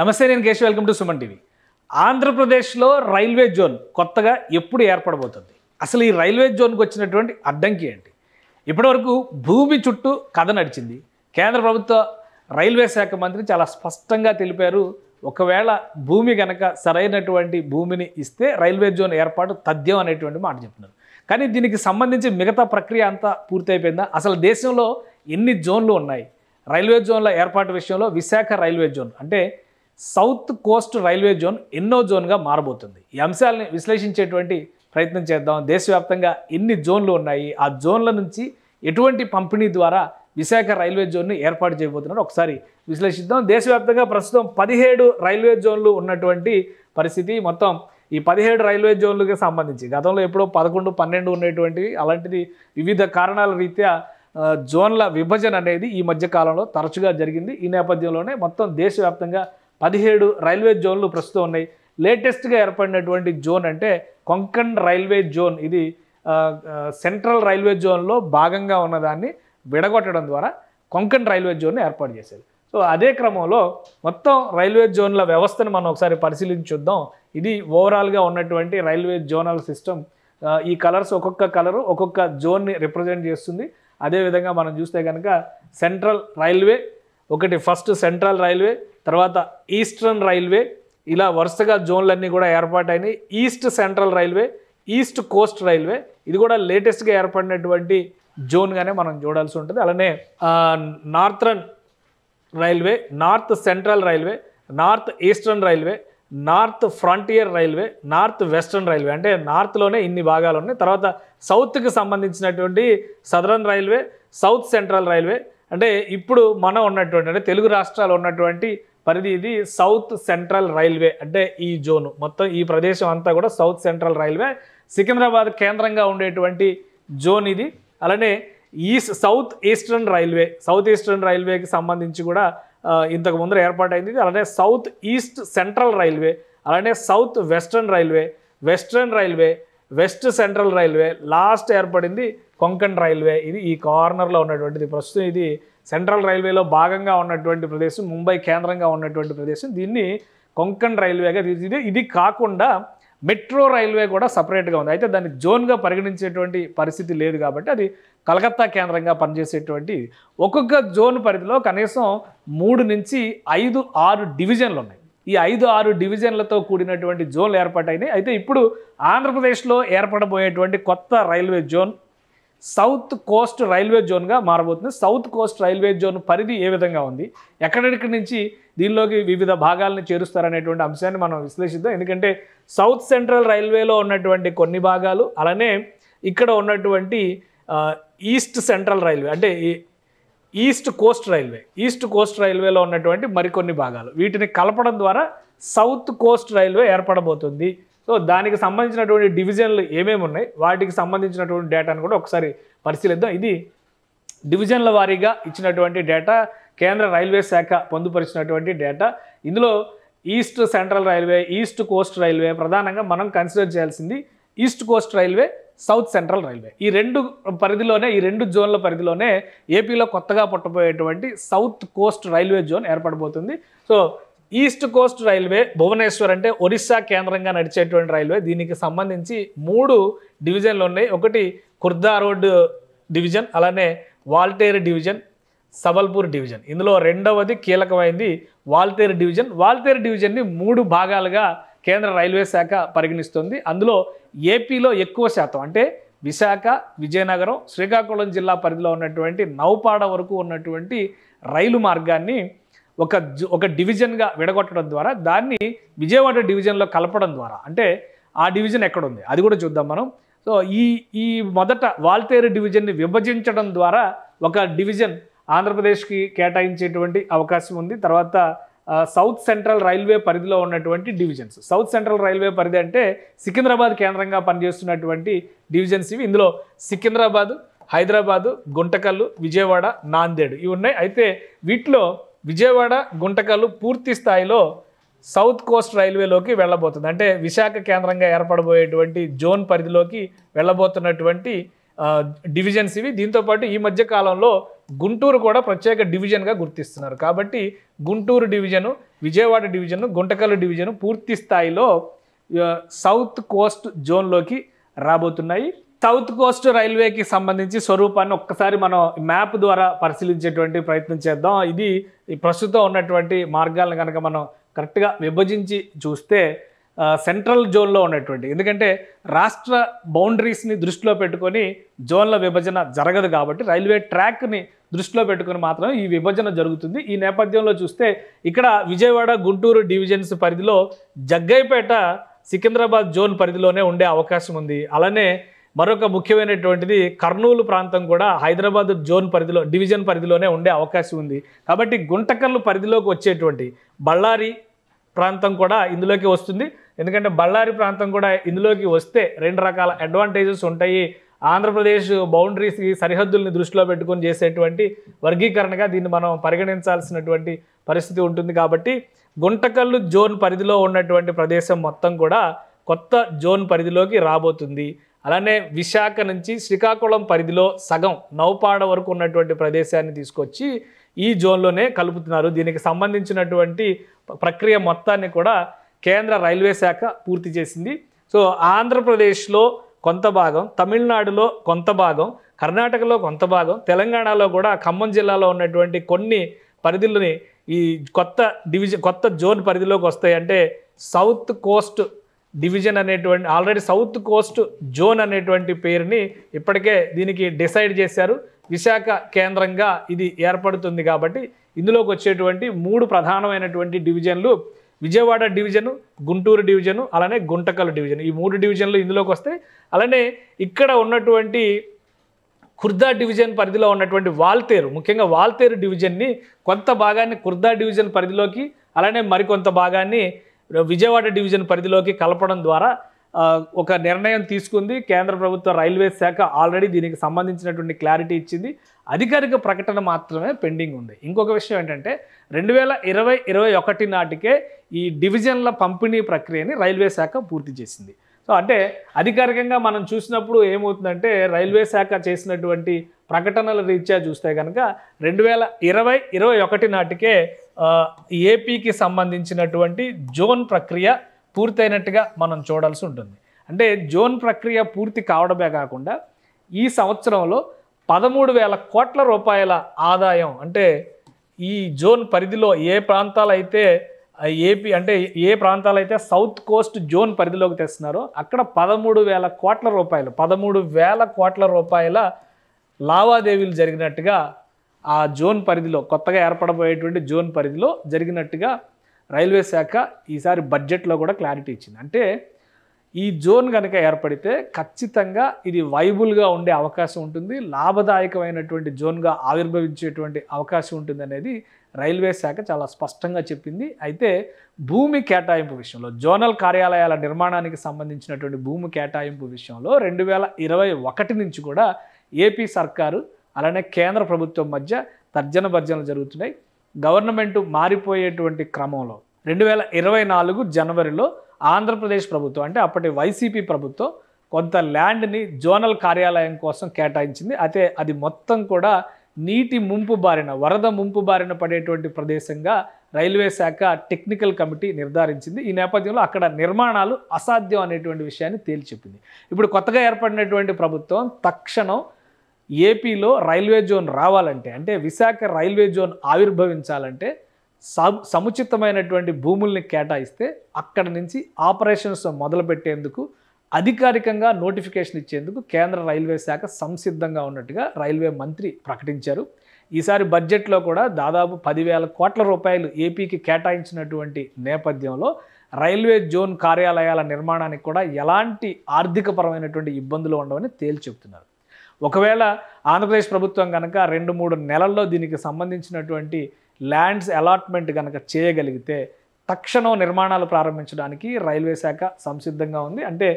నమస్తే నేను Keshav welcome to Suman TV ఆంధ్రప్రదేశ్లో రైల్వే జోన్ కొత్తగా ఎప్పుడు ఏర్పడబోతుంది అసలు ఈ రైల్వే జోన్కి వచ్చినటువంటి అడ్డంకి ఏంటి ఇప్పటివరకు భూమి చుట్టూ కథ నడిచింది కేంద్ర ప్రభుత్వ రైల్వే శాఖ మంత్రి చాలా స్పష్టంగా తెలిపారు ఒకవేళ భూమి కనుక సరైనటువంటి భూమిని ఇస్తే రైల్వే జోన్ ఏర్పాటు తథ్యం అనేటువంటి మాట చెప్తున్నారు కానీ దీనికి సంబంధించి మిగతా ప్రక్రియ అంతా పూర్తయిపోయిందా అసలు దేశంలో ఎన్ని జోన్లు ఉన్నాయి రైల్వే జోన్ల ఏర్పాటు విషయంలో విశాఖ రైల్వే జోన్ అంటే సౌత్ కోస్ట్ రైల్వే జోన్ ఎన్నో జోన్గా మారబోతుంది ఈ అంశాలని విశ్లేషించేటువంటి ప్రయత్నం చేద్దాం దేశవ్యాప్తంగా ఎన్ని జోన్లు ఉన్నాయి ఆ జోన్ల నుంచి ఎటువంటి పంపిణీ ద్వారా విశాఖ రైల్వే జోన్ను ఏర్పాటు చేయబోతున్నారు ఒకసారి విశ్లేషిద్దాం దేశవ్యాప్తంగా ప్రస్తుతం పదిహేడు రైల్వే జోన్లు ఉన్నటువంటి పరిస్థితి మొత్తం ఈ పదిహేడు రైల్వే జోన్లకి సంబంధించి గతంలో ఎప్పుడో పదకొండు పన్నెండు ఉండేటువంటివి అలాంటిది వివిధ కారణాల రీత్యా జోన్ల విభజన అనేది ఈ మధ్య కాలంలో తరచుగా జరిగింది ఈ నేపథ్యంలోనే మొత్తం దేశవ్యాప్తంగా పదిహేడు రైల్వే జోన్లు ప్రస్తుతం ఉన్నాయి లేటెస్ట్గా ఏర్పడినటువంటి జోన్ అంటే కొంకణ్ రైల్వే జోన్ ఇది సెంట్రల్ రైల్వే జోన్లో భాగంగా ఉన్నదాన్ని విడగొట్టడం ద్వారా కొంకణ్ రైల్వే జోన్ ఏర్పాటు చేశారు సో అదే క్రమంలో మొత్తం రైల్వే జోన్ల వ్యవస్థను మనం ఒకసారి పరిశీలించుద్దాం ఇది ఓవరాల్గా ఉన్నటువంటి రైల్వే జోనల్ సిస్టమ్ ఈ కలర్స్ ఒక్కొక్క కలరు ఒక్కొక్క జోన్ని రిప్రజెంట్ చేస్తుంది అదేవిధంగా మనం చూస్తే కనుక సెంట్రల్ రైల్వే ఒకటి ఫస్ట్ సెంట్రల్ రైల్వే తర్వాత ఈస్టర్న్ రైల్వే ఇలా వరుసగా జోన్లన్నీ కూడా ఏర్పాటైనాయి east central railway east coast railway ఇది కూడా లేటెస్ట్గా ఏర్పడినటువంటి జోన్గానే మనం చూడాల్సి ఉంటుంది అలానే northern railway north central railway north eastern railway north frontier railway north western railway అంటే నార్త్లోనే ఇన్ని భాగాలు ఉన్నాయి తర్వాత సౌత్కి సంబంధించినటువంటి southern railway south central railway అంటే ఇప్పుడు మనం ఉన్నటువంటి అంటే తెలుగు రాష్ట్రాలు ఉన్నటువంటి పరిధి ఇది సౌత్ సెంట్రల్ రైల్వే అంటే ఈ జోను మొత్తం ఈ ప్రదేశం అంతా కూడా సౌత్ సెంట్రల్ రైల్వే సికింద్రాబాద్ కేంద్రంగా ఉండేటువంటి జోన్ ఇది అలానే east south eastern railway south eastern రైల్వేకి సంబంధించి కూడా ఇంతకు ముందర ఏర్పాటైంది అలానే సౌత్ ఈస్ట్ సెంట్రల్ రైల్వే అలానే south western railway western railway west central railway last ఏర్పడింది కొంకణ్ రైల్వే ఇది ఈ కార్నర్లో ఉన్నటువంటిది ప్రస్తుతం ఇది సెంట్రల్ రైల్వేలో భాగంగా ఉన్నటువంటి ప్రదేశం ముంబై కేంద్రంగా ఉన్నటువంటి ప్రదేశం దీన్ని కొంకణ్ రైల్వేగా తీర్చిది ఇది కాకుండా మెట్రో రైల్వే కూడా సపరేట్గా ఉంది అయితే దాన్ని జోన్గా పరిగణించేటువంటి పరిస్థితి లేదు కాబట్టి అది కలకత్తా కేంద్రంగా పనిచేసేటువంటి ఒక్కొక్క జోన్ పరిధిలో కనీసం మూడు నుంచి ఐదు ఆరు డివిజన్లు ఉన్నాయి ఈ ఐదు ఆరు డివిజన్లతో కూడినటువంటి జోన్లు ఏర్పాటైనాయి అయితే ఇప్పుడు ఆంధ్రప్రదేశ్లో ఏర్పడబోయేటువంటి కొత్త railway zone south coast railway జోన్గా మారబోతుంది సౌత్ కోస్ట్ రైల్వే జోన్ పరిధి ఏ విధంగా ఉంది ఎక్కడెక్కడి నుంచి దీనిలోకి వివిధ భాగాలను చేరుస్తారనేటువంటి అంశాన్ని మనం విశ్లేషిద్దాం ఎందుకంటే సౌత్ సెంట్రల్ రైల్వేలో ఉన్నటువంటి కొన్ని భాగాలు అలానే ఇక్కడ ఉన్నటువంటి ఈస్ట్ సెంట్రల్ రైల్వే అంటే east coast railway east coast రైల్వేలో ఉన్నటువంటి మరికొన్ని భాగాలు వీటిని కలపడం ద్వారా సౌత్ కోస్ట్ రైల్వే ఏర్పడబోతుంది సో దానికి సంబంధించినటువంటి డివిజన్లు ఏమేమి ఉన్నాయి వాటికి సంబంధించినటువంటి డేటాను కూడా ఒకసారి పరిశీలిద్దాం ఇది డివిజన్ల వారీగా ఇచ్చినటువంటి డేటా కేంద్ర రైల్వే శాఖ పొందుపరిచినటువంటి డేటా ఇందులో east central railway east coast railway ప్రధానంగా మనం కన్సిడర్ చేయాల్సింది east coast railway south central railway ఈ రెండు పరిధిలోనే ఈ రెండు జోన్ల పరిధిలోనే ఏపీలో కొత్తగా పుట్టబోయేటువంటి సౌత్ కోస్ట్ రైల్వే జోన్ ఏర్పడబోతుంది so east coast railway Bhubaneswar అంటే ఒరిస్సా కేంద్రంగా నడిచేటువంటి రైల్వే దీనికి సంబంధించి మూడు డివిజన్లు ఉన్నాయి ఒకటి ఖుర్దా రోడ్ డివిజన్ అలానే వాల్టేర్ డివిజన్ సబల్పూర్ డివిజన్ ఇందులో రెండవది కీలకమైంది వాల్తేర్ డివిజన్ వాల్తేర్ డివిజన్ని మూడు భాగాలుగా కేంద్ర రైల్వే శాఖ పరిగణిస్తుంది అందులో ఏపీలో ఎక్కువ శాతం అంటే విశాఖ విజయనగరం శ్రీకాకుళం జిల్లా పరిధిలో ఉన్నటువంటి నౌపాడ వరకు ఉన్నటువంటి రైలు మార్గాన్ని ఒక ఒక డివిజన్గా విడగొట్టడం ద్వారా దాన్ని విజయవాడ డివిజన్లో కలపడం ద్వారా అంటే ఆ డివిజన్ ఎక్కడ ఉంది అది కూడా చూద్దాం మనం సో ఈ ఈ మొదట వాల్తేరు డివిజన్ని విభజించడం ద్వారా ఒక డివిజన్ ఆంధ్రప్రదేశ్కి కేటాయించేటువంటి అవకాశం ఉంది తర్వాత సౌత్ సెంట్రల్ రైల్వే పరిధిలో ఉన్నటువంటి డివిజన్స్ సౌత్ సెంట్రల్ రైల్వే పరిధి అంటే సికింద్రాబాద్ కేంద్రంగా పనిచేస్తున్నటువంటి డివిజన్స్ ఇవి ఇందులో సికింద్రాబాదు హైదరాబాదు గుంటకల్లు విజయవాడ నాందేడు ఇవి ఉన్నాయి అయితే వీటిలో విజయవాడ గుంటకల్లు పూర్తి స్థాయిలో సౌత్ కోస్ట్ రైల్వేలోకి వెళ్ళబోతుంది అంటే విశాఖ కేంద్రంగా ఏర్పడబోయేటువంటి జోన్ పరిధిలోకి వెళ్ళబోతున్నటువంటి డివిజన్స్ ఇవి దీంతోపాటు ఈ మధ్య కాలంలో గుంటూరు కూడా ప్రత్యేక డివిజన్గా గుర్తిస్తున్నారు కాబట్టి Guntur division Vijayawada division Guntakal division పూర్తి స్థాయిలో సౌత్ కోస్ట్ జోన్లోకి రాబోతున్నాయి సౌత్ కోస్ట్ రైల్వేకి సంబంధించి స్వరూపాన్ని ఒక్కసారి మనం మ్యాప్ ద్వారా పరిశీలించేటువంటి ప్రయత్నం చేద్దాం ఇది ప్రస్తుతం ఉన్నటువంటి మార్గాలను కనుక మనం కరెక్ట్గా విభజించి చూస్తే సెంట్రల్ జోన్లో ఉన్నటువంటి ఎందుకంటే రాష్ట్ర బౌండరీస్ని దృష్టిలో పెట్టుకొని జోన్ల విభజన జరగదు కాబట్టి రైల్వే ట్రాక్ని దృష్టిలో పెట్టుకుని మాత్రం ఈ విభజన జరుగుతుంది ఈ నేపథ్యంలో చూస్తే ఇక్కడ విజయవాడ గుంటూరు డివిజన్స్ పరిధిలో జగ్గైపేట సికింద్రాబాద్ జోన్ పరిధిలోనే ఉండే అవకాశం ఉంది అలానే మరొక ముఖ్యమైనటువంటిది కర్నూలు ప్రాంతం కూడా హైదరాబాద్ జోన్ పరిధిలో డివిజన్ పరిధిలోనే ఉండే అవకాశం ఉంది కాబట్టి గుంటకల్లు పరిధిలోకి వచ్చేటువంటి బళ్ళారి ప్రాంతం కూడా ఇందులోకి వస్తుంది ఎందుకంటే బళ్ళారి ప్రాంతం కూడా ఇందులోకి వస్తే రెండు రకాల అడ్వాంటేజెస్ ఉంటాయి ఆంధ్రప్రదేశ్ బౌండరీస్ సరిహద్దుల్ని దృష్టిలో పెట్టుకొని చేసేటువంటి వర్గీకరణగా దీన్ని మనం పరిగణించాల్సినటువంటి పరిస్థితి ఉంటుంది కాబట్టి గుంటకల్లు జోన్ పరిధిలో ఉన్నటువంటి ప్రదేశం మొత్తం కూడా కొత్త జోన్ పరిధిలోకి రాబోతుంది అలానే విశాఖ నుంచి శ్రీకాకుళం పరిధిలో సగం నౌపాడ వరకు ఉన్నటువంటి ప్రదేశాన్ని తీసుకొచ్చి ఈ జోన్లోనే కలుపుతున్నారు దీనికి సంబంధించినటువంటి ప్రక్రియ మొత్తాన్ని కూడా కేంద్ర రైల్వే శాఖ పూర్తి చేసింది సో ఆంధ్రప్రదేశ్లో కొంత భాగం తమిళనాడులో కొంత భాగం కర్ణాటకలో కొంత భాగం తెలంగాణలో కూడా ఖమ్మం జిల్లాలో ఉన్నటువంటి కొన్ని పరిధిలోని ఈ కొత్త డివిజన్ కొత్త జోన్ పరిధిలోకి వస్తాయి అంటే సౌత్ కోస్ట్ డివిజన్ అనేటువంటి ఆల్రెడీ సౌత్ కోస్ట్ జోన్ అనేటువంటి పేరుని ఇప్పటికే దీనికి డిసైడ్ చేశారు విశాఖ కేంద్రంగా ఇది ఏర్పడుతుంది కాబట్టి ఇందులోకి వచ్చేటువంటి మూడు ప్రధానమైనటువంటి డివిజన్లు విజయవాడ డివిజను గుంటూరు డివిజను అలానే గుంటకల్ డివిజన్ ఈ మూడు డివిజన్లు ఇందులోకి వస్తాయి అలానే ఇక్కడ ఉన్నటువంటి కుర్దా డివిజన్ పరిధిలో ఉన్నటువంటి వాల్తేరు ముఖ్యంగా వాల్తేరు డివిజన్ని కొంత భాగాన్ని కుర్దా డివిజన్ పరిధిలోకి అలానే మరికొంత భాగాన్ని విజయవాడ డివిజన్ పరిధిలోకి కలపడం ద్వారా ఒక నిర్ణయం తీసుకుంది కేంద్ర ప్రభుత్వ రైల్వే శాఖ ఆల్రెడీ దీనికి సంబంధించినటువంటి క్లారిటీ ఇచ్చింది అధికారిక ప్రకటన మాత్రమే పెండింగ్ ఉంది ఇంకొక విషయం ఏంటంటే రెండు వేల ఇరవై ఇరవై ఒకటి నాటికే ఈ డివిజన్ల పంపిణీ ప్రక్రియని రైల్వే శాఖ పూర్తి చేసింది సో అంటే అధికారికంగా మనం చూసినప్పుడు ఏమవుతుందంటే రైల్వే శాఖ చేసినటువంటి ప్రకటనల రీత్యా చూస్తే కనుక రెండు వేల ఇరవై ఇరవై ఒకటి నాటికే ఏపీకి సంబంధించినటువంటి జోన్ ప్రక్రియ పూర్తయినట్టుగా మనం చూడాల్సి ఉంటుంది అంటే జోన్ ప్రక్రియ పూర్తి కావడమే కాకుండా ఈ సంవత్సరంలో పదమూడు వేల కోట్ల రూపాయల ఆదాయం అంటే ఈ జోన్ పరిధిలో ఏ ప్రాంతాలైతే ఏపీ అంటే ఏ ప్రాంతాలైతే సౌత్ కోస్ట్ జోన్ పరిధిలోకి తెస్తున్నారో అక్కడ పదమూడు వేల కోట్ల రూపాయలు పదమూడు వేల కోట్ల రూపాయల లావాదేవీలు జరిగినట్టుగా ఆ జోన్ పరిధిలో కొత్తగా ఏర్పడబోయేటువంటి జోన్ పరిధిలో జరిగినట్టుగా రైల్వే శాఖ ఈసారి బడ్జెట్లో కూడా క్లారిటీ ఇచ్చింది అంటే ఈ జోన్ కనుక ఏర్పడితే ఖచ్చితంగా ఇది వైబుల్గా ఉండే అవకాశం ఉంటుంది లాభదాయకమైనటువంటి జోన్గా ఆవిర్భవించేటువంటి అవకాశం ఉంటుంది అనేది రైల్వే శాఖ చాలా స్పష్టంగా చెప్పింది అయితే భూమి కేటాయింపు విషయంలో జోనల్ కార్యాలయాల నిర్మాణానికి సంబంధించినటువంటి భూమి కేటాయింపు విషయంలో రెండు వేల ఇరవై ఒకటి నుంచి కూడా ఏపీ సర్కారు అలానే కేంద్ర ప్రభుత్వం మధ్య తర్జన భర్జనలు జరుగుతున్నాయి గవర్నమెంట్ మారిపోయేటువంటి క్రమంలో రెండు వేల ఇరవై నాలుగు జనవరిలో ఆంధ్రప్రదేశ్ ప్రభుత్వం అంటే అప్పటి వైసీపీ ప్రభుత్వం కొంత ల్యాండ్ని జోనల్ కార్యాలయం కోసం కేటాయించింది అయితే అది మొత్తం కూడా నీటి ముంపు బారిన వరద ముంపు బారిన పడేటువంటి ప్రదేశంగా రైల్వే శాఖ టెక్నికల్ కమిటీ నిర్ధారించింది ఈ నేపథ్యంలో అక్కడ నిర్మాణాలు అసాధ్యం అనేటువంటి విషయాన్ని తేల్చెప్పింది ఇప్పుడు కొత్తగా ఏర్పడినటువంటి ప్రభుత్వం తక్షణం ఏపీలో రైల్వే జోన్ రావాలంటే అంటే విశాఖ రైల్వే జోన్ ఆవిర్భవించాలంటే సముచితమైనటువంటి భూముల్ని కేటాయిస్తే అక్కడ నుంచి ఆపరేషన్స్ మొదలుపెట్టేందుకు అధికారికంగా నోటిఫికేషన్ ఇచ్చేందుకు కేంద్ర రైల్వే శాఖ సంసిద్ధంగా ఉన్నట్టుగా రైల్వే మంత్రి ప్రకటించారు ఈసారి బడ్జెట్లో కూడా దాదాపు పదివేల కోట్ల రూపాయలు ఏపీకి కేటాయించినటువంటి నేపథ్యంలో రైల్వే జోన్ కార్యాలయాల నిర్మాణానికి కూడా ఎలాంటి ఆర్థికపరమైనటువంటి ఇబ్బందులు ఉండవని తేల్చి చెప్తున్నారు ఒకవేళ ఆంధ్రప్రదేశ్ ప్రభుత్వం కనుక రెండు మూడు నెలల్లో దీనికి సంబంధించినటువంటి ల్యాండ్స్ అలాట్మెంట్ కనుక చేయగలిగితే తక్షణం నిర్మాణాలు ప్రారంభించడానికి రైల్వే శాఖ సంసిద్ధంగా ఉంది అంటే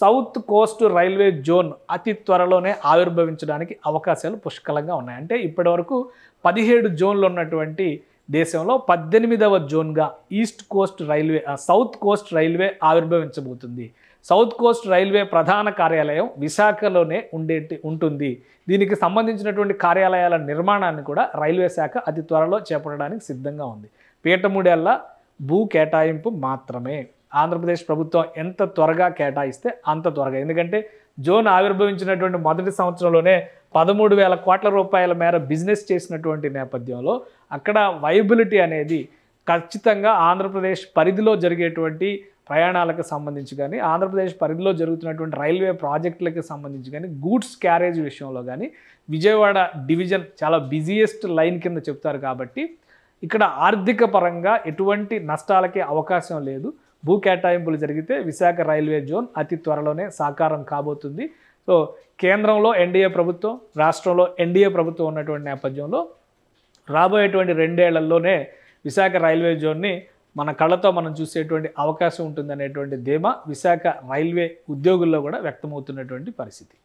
సౌత్ కోస్ట్ రైల్వే జోన్ అతి త్వరలోనే ఆవిర్భవించడానికి అవకాశాలు పుష్కలంగా ఉన్నాయి అంటే ఇప్పటి వరకు పదిహేడు జోన్లు ఉన్నటువంటి దేశంలో పద్దెనిమిదవ జోన్గా east coast railway south coast railway ఆవిర్భవించబోతుంది సౌత్ కోస్ట్ రైల్వే ప్రధాన కార్యాలయం విశాఖలోనే ఉండేటి ఉంటుంది దీనికి సంబంధించినటువంటి కార్యాలయాల నిర్మాణాన్ని కూడా రైల్వే శాఖ అతి త్వరలో చేపట్టడానికి సిద్ధంగా ఉంది పీఠముడేళ్ల భూ కేటాయింపు మాత్రమే ఆంధ్రప్రదేశ్ ప్రభుత్వం ఎంత త్వరగా కేటాయిస్తే అంత త్వరగా ఎందుకంటే జోన్ ఆవిర్భవించినటువంటి మొదటి సంవత్సరంలోనే పదమూడు వేల కోట్ల రూపాయల మేర బిజినెస్ చేసినటువంటి నేపథ్యంలో అక్కడ వైబిలిటీ అనేది ఖచ్చితంగా ఆంధ్రప్రదేశ్ పరిధిలో జరిగేటువంటి ప్రయాణాలకు సంబంధించి కానీ ఆంధ్రప్రదేశ్ పరిధిలో జరుగుతున్నటువంటి రైల్వే ప్రాజెక్టులకు సంబంధించి కానీ గూడ్స్ క్యారేజ్ విషయంలో కానీ విజయవాడ డివిజన్ చాలా బిజియెస్ట్ లైన్ కింద చెప్తారు కాబట్టి ఇక్కడ ఆర్థిక పరంగా ఎటువంటి నష్టాలకే అవకాశం లేదు భూ కేటాయింపులు జరిగితే విశాఖ రైల్వే జోన్ అతి త్వరలోనే సాకారం కాబోతుంది సో కేంద్రంలో ఎన్డీఏ ప్రభుత్వం రాష్ట్రంలో ఎన్డీఏ ప్రభుత్వం ఉన్నటువంటి నేపథ్యంలో రాబోయేటువంటి రెండేళ్లలోనే విశాఖ రైల్వే జోన్ని మన కళ్ళతో మనం చూసేటువంటి అవకాశం ఉంటుందనేటువంటి ధీమా విశాఖ రైల్వే ఉద్యోగుల్లో కూడా వ్యక్తమవుతున్నటువంటి పరిస్థితి